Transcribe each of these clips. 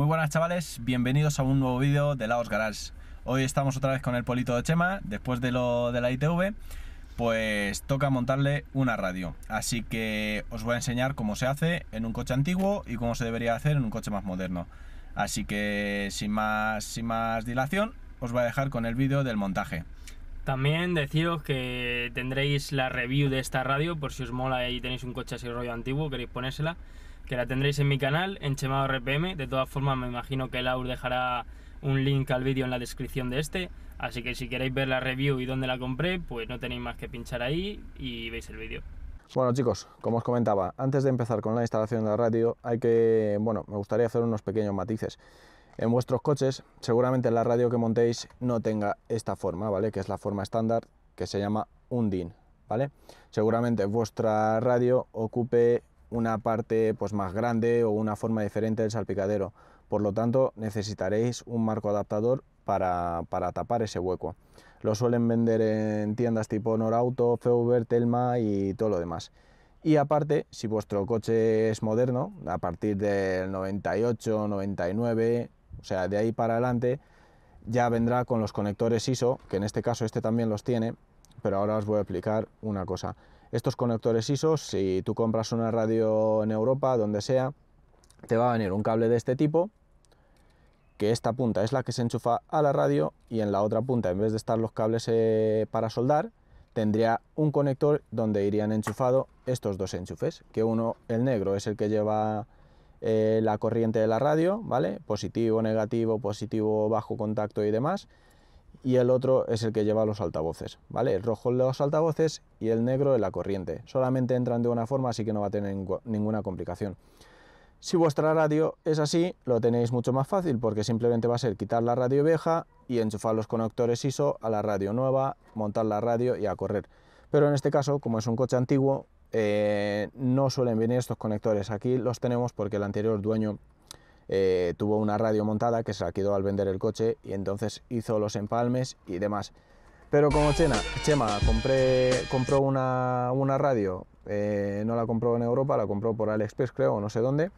Muy buenas chavales, bienvenidos a un nuevo vídeo de Laos Garage. Hoy estamos otra vez con el polito de Chema, después de lo de la ITV, pues toca montarle una radio. Así que os voy a enseñar cómo se hace en un coche antiguo y cómo se debería hacer en un coche más moderno. Así que sin más, más dilación, os voy a dejar con el vídeo del montaje. También deciros que tendréis la review de esta radio por si os mola y tenéis un coche así rollo antiguo, queréis ponérsela que la tendréis en mi canal, en Chemado RPM. De todas formas, me imagino que Laur dejará un link al vídeo en la descripción de este. Así que si queréis ver la review y dónde la compré, pues no tenéis más que pinchar ahí y veis el vídeo. Bueno chicos, como os comentaba, antes de empezar con la instalación de la radio, hay que, bueno, me gustaría hacer unos pequeños matices. En vuestros coches, seguramente la radio que montéis no tenga esta forma, ¿vale? Que es la forma estándar, que se llama un ¿vale? Seguramente vuestra radio ocupe una parte pues, más grande o una forma diferente del salpicadero. Por lo tanto, necesitaréis un marco adaptador para, tapar ese hueco. Lo suelen vender en tiendas tipo Norauto, Feuber, Telma y todo lo demás. Y aparte, si vuestro coche es moderno, a partir del 98, 99, o sea, de ahí para adelante, ya vendrá con los conectores ISO, que en este caso este también los tiene, pero ahora os voy a explicar una cosa. Estos conectores ISO, si tú compras una radio en Europa, donde sea, te va a venir un cable de este tipo, que esta punta es la que se enchufa a la radio y en la otra punta, en vez de estar los cables eh, para soldar, tendría un conector donde irían enchufados estos dos enchufes, que uno, el negro, es el que lleva eh, la corriente de la radio, ¿vale? Positivo, negativo, positivo, bajo contacto y demás y el otro es el que lleva los altavoces, ¿vale? El rojo los altavoces y el negro en la corriente. Solamente entran de una forma, así que no va a tener ninguna complicación. Si vuestra radio es así, lo tenéis mucho más fácil porque simplemente va a ser quitar la radio vieja y enchufar los conectores ISO a la radio nueva, montar la radio y a correr. Pero en este caso, como es un coche antiguo, eh, no suelen venir estos conectores. Aquí los tenemos porque el anterior dueño eh, tuvo una radio montada que se la quedó al vender el coche y entonces hizo los empalmes y demás. Pero como Chema compré, compró una, radio, eh, no la compró en Europa, la compró por AliExpress creo, no sé dónde,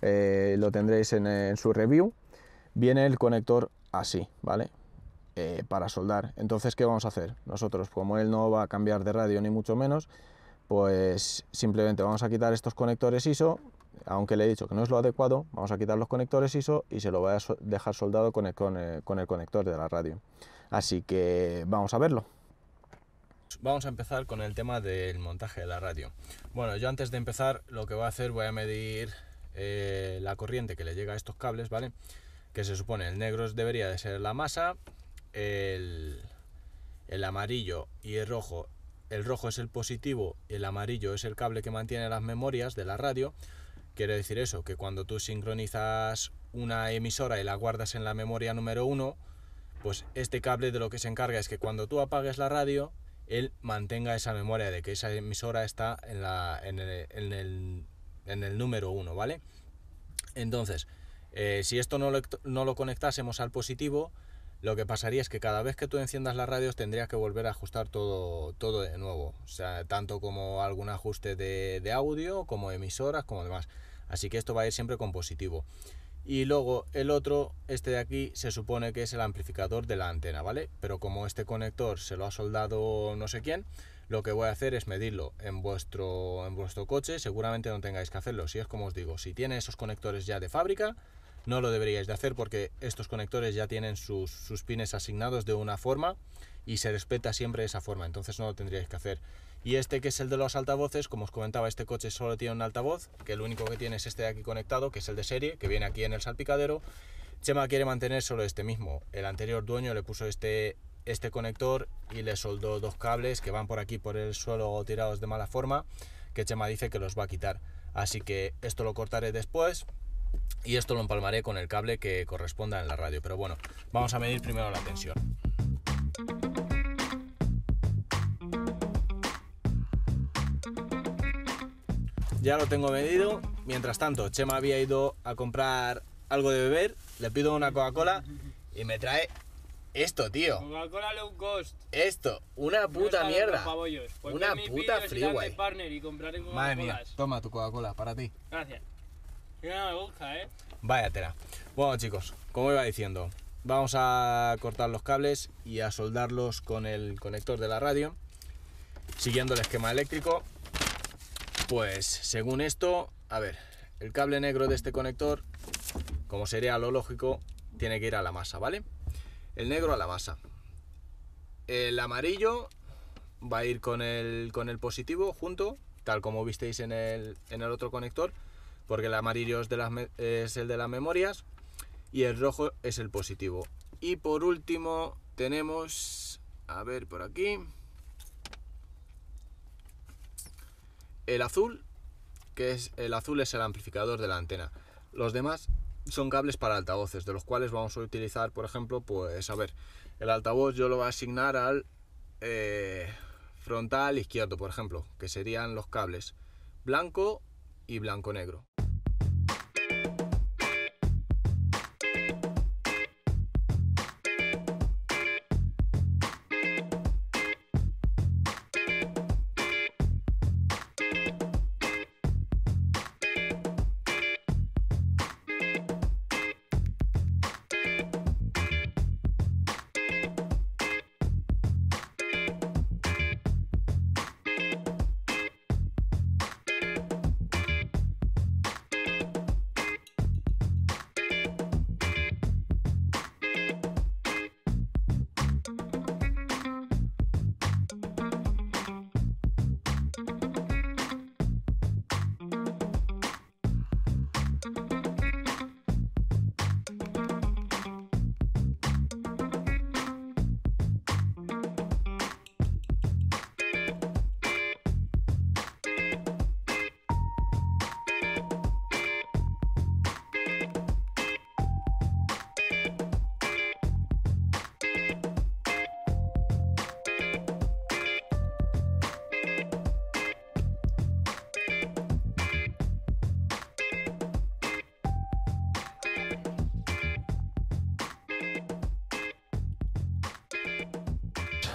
eh, lo tendréis en, su review, viene el conector así, ¿vale? para soldar. Entonces, ¿qué vamos a hacer? Nosotros, como él no va a cambiar de radio ni mucho menos, pues simplemente vamos a quitar estos conectores ISO, aunque le he dicho que no es lo adecuado, vamos a quitar los conectores ISO y se lo voy a dejar soldado con el, conector de la radio. Así que vamos a verlo. Vamos a empezar con el tema del montaje de la radio. Bueno, yo antes de empezar lo que voy a hacer voy a medir eh, la corriente que le llega a estos cables, ¿vale? Que se supone el negro debería de ser la masa, el, el amarillo y el rojo. El rojo es el positivo, el amarillo es el cable que mantiene las memorias de la radio. Quiere decir eso, que cuando tú sincronizas una emisora y la guardas en la memoria número uno pues este cable de lo que se encarga es que cuando tú apagues la radio, él mantenga esa memoria de que esa emisora está en, la, en, el, número uno ¿vale? Entonces, eh, si esto no lo conectásemos al positivo, lo que pasaría es que cada vez que tú enciendas las radios tendrías que volver a ajustar todo, todo de nuevo, o sea, tanto como algún ajuste de, de audio, como emisoras, como demás. Así que esto va a ir siempre con positivo. Y luego el otro, este de aquí, se supone que es el amplificador de la antena, ¿vale? Pero como este conector se lo ha soldado no sé quién, lo que voy a hacer es medirlo en vuestro, en vuestro coche. Seguramente no tengáis que hacerlo, si es como os digo, si tiene esos conectores ya de fábrica, no lo deberíais de hacer porque estos conectores ya tienen sus, sus pines asignados de una forma y se respeta siempre esa forma, entonces no lo tendríais que hacer. Y este que es el de los altavoces, como os comentaba, este coche solo tiene un altavoz, que el único que tiene es este de aquí conectado, que es el de serie, que viene aquí en el salpicadero. Chema quiere mantener solo este mismo. El anterior dueño le puso este, este conector y le soldó dos cables que van por aquí por el suelo tirados de mala forma, que Chema dice que los va a quitar. Así que esto lo cortaré después y esto lo empalmaré con el cable que corresponda en la radio. Pero bueno, vamos a medir primero la tensión. Ya lo tengo medido. Mientras tanto, Chema había ido a comprar algo de beber, le pido una Coca-Cola y me trae esto, tío. Coca-Cola Low Cost. Esto, una pues puta mierda. Pues una puta freeway. Madre mía, toma tu Coca-Cola para ti. Gracias. Eh. Vaya tela. Bueno, chicos, como iba diciendo, vamos a cortar los cables y a soldarlos con el conector de la radio, siguiendo el esquema eléctrico. Pues según esto, a ver, el cable negro de este conector, como sería lo lógico, tiene que ir a la masa, ¿vale? El negro a la masa. El amarillo va a ir con el, con el positivo junto, tal como visteis en el otro conector, porque el amarillo es, de es el de las memorias y el rojo es el positivo. Y por último tenemos, a ver por aquí, el azul, que es el azul es el amplificador de la antena. Los demás son cables para altavoces, de los cuales vamos a utilizar, por ejemplo, pues a ver, el altavoz yo lo voy a asignar al eh, frontal izquierdo, por ejemplo, que serían los cables blanco, y blanco-negro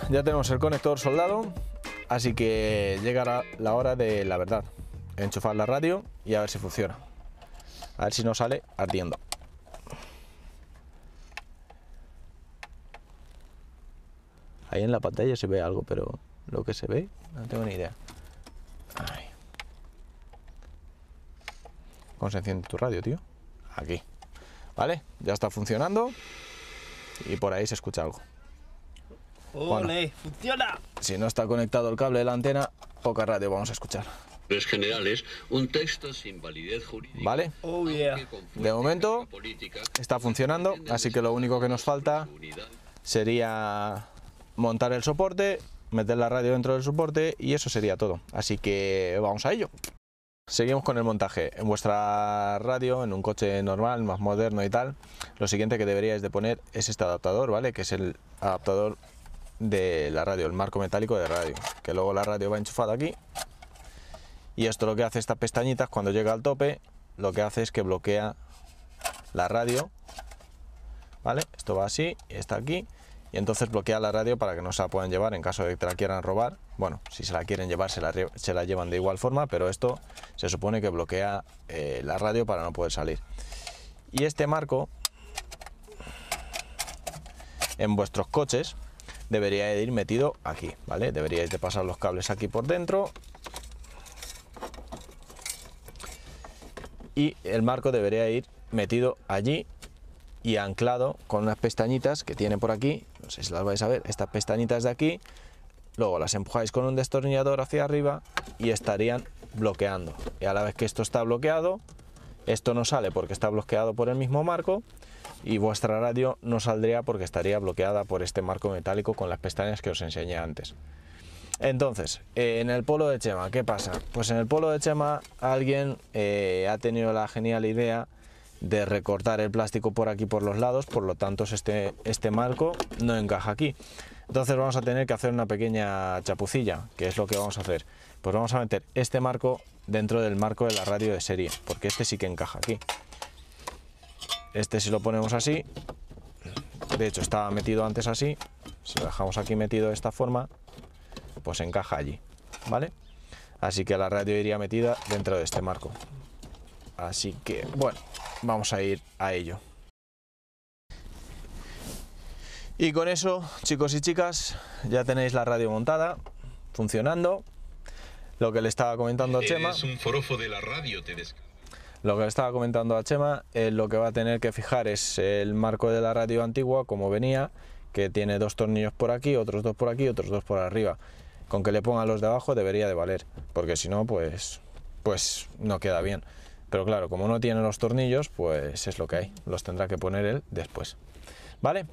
ya tenemos el conector soldado, así que llegará la hora de la verdad. Enchufar la radio y a ver si funciona. A ver si no sale ardiendo. Ahí en la pantalla se ve algo, pero lo que se ve, no tengo ni idea. Ay. ¿Cómo se enciende tu radio, tío? Aquí. Vale, ya está funcionando y por ahí se escucha algo. ¡Ole! ¡Funciona! Si no está conectado el cable de la antena, poca radio vamos a escuchar. es un texto sin validez jurídica. ¿Vale? Oh, de momento está funcionando, así que lo único que nos falta sería montar el soporte, meter la radio dentro del soporte y eso sería todo. Así que vamos a ello. Seguimos con el montaje. En vuestra radio, en un coche normal, más moderno y tal, lo siguiente que deberíais de poner es este adaptador, ¿vale? Que es el adaptador de la radio, el marco metálico de radio, que luego la radio va enchufada aquí. Y esto lo que hace estas pestañitas cuando llega al tope, lo que hace es que bloquea la radio. ¿Vale? Esto va así, está aquí. Y entonces bloquea la radio para que no se la puedan llevar en caso de que te la quieran robar. Bueno, si se la quieren llevar se la, llevan de igual forma, pero esto se supone que bloquea eh, la radio para no poder salir. Y este marco en vuestros coches debería ir metido aquí, ¿vale? Deberíais de pasar los cables aquí por dentro y el marco debería ir metido allí y anclado con unas pestañitas que tiene por aquí, no sé si las vais a ver, estas pestañitas de aquí, luego las empujáis con un destornillador hacia arriba y estarían bloqueando. Y a la vez que esto está bloqueado, esto no sale porque está bloqueado por el mismo marco, y vuestra radio no saldría porque estaría bloqueada por este marco metálico con las pestañas que os enseñé antes. Entonces, eh, en el polo de Chema, ¿qué pasa? Pues en el polo de Chema alguien eh, ha tenido la genial idea de recortar el plástico por aquí por los lados, por lo tanto este, este marco no encaja aquí. Entonces vamos a tener que hacer una pequeña chapucilla, que es lo que vamos a hacer. Pues vamos a meter este marco dentro del marco de la radio de serie, porque este sí que encaja aquí. Este si lo ponemos así, de hecho estaba metido antes así, si lo dejamos aquí metido de esta forma, pues encaja allí, ¿vale? Así que la radio iría metida dentro de este marco. Así que, bueno, vamos a ir a ello. Y con eso, chicos y chicas, ya tenéis la radio montada, funcionando. Lo que le estaba comentando a Chema. un forofo de la radio, te lo que estaba comentando a Chema, eh, lo que va a tener que fijar es el marco de la radio antigua, como venía, que tiene dos tornillos por aquí, otros dos por aquí, otros dos por arriba. Con que le ponga los de abajo debería de valer, porque si no, pues, pues no queda bien. Pero claro, como no tiene los tornillos, pues es lo que hay. Los tendrá que poner él después. ¿Vale?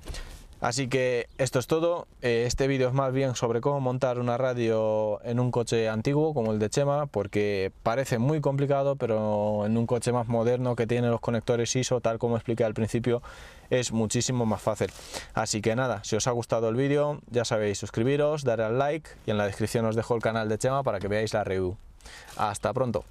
Así que esto es todo, eh, este vídeo es más bien sobre cómo montar una radio en un coche antiguo como el de Chema, porque parece muy complicado, pero en un coche más moderno que tiene los conectores ISO, tal como expliqué al principio, es muchísimo más fácil. Así que nada, si os ha gustado el vídeo, ya sabéis, suscribiros, darle al like y en la descripción os dejo el canal de Chema para que veáis la review. Hasta pronto.